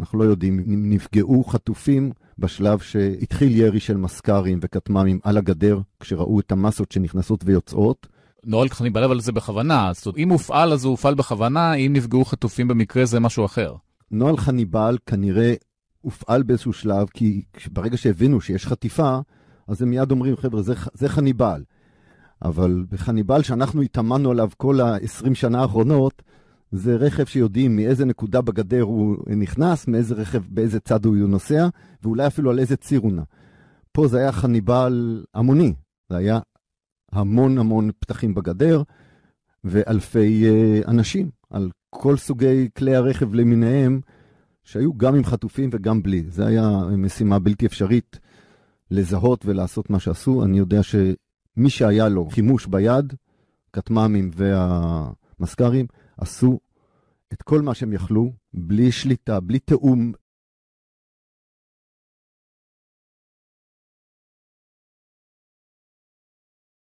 אנחנו לא יודעים אם נפגעו חטופים בשלב שהתחיל ירי של מסק"רים וכטמ"מים על הגדר, כשראו את המסות שנכנסות ויוצאות. נורא לא ככה ניבלב על זה בכוונה, זאת אומרת, אם הופעל אז הוא הופעל בכוונה, אם נפגעו חטופים במקרה זה משהו אחר. נוהל חניבל כנראה הופעל באיזשהו שלב, כי ברגע שהבינו שיש חטיפה, אז הם מיד אומרים, חבר'ה, זה, זה חניבל. אבל בחניבל שאנחנו התאמנו עליו כל ה-20 שנה האחרונות, זה רכב שיודעים מאיזה נקודה בגדר הוא נכנס, מאיזה רכב, באיזה צד הוא נוסע, ואולי אפילו על איזה ציר הוא נע. פה זה היה חניבל המוני, זה היה המון המון פתחים בגדר ואלפי uh, אנשים על כל סוגי כלי הרכב למיניהם, שהיו גם עם חטופים וגם בלי. זו הייתה משימה בלתי אפשרית לזהות ולעשות מה שעשו. אני יודע שמי שהיה לו חימוש ביד, כטמ"מים והמזכ"רים, עשו את כל מה שהם יכלו, בלי שליטה, בלי תיאום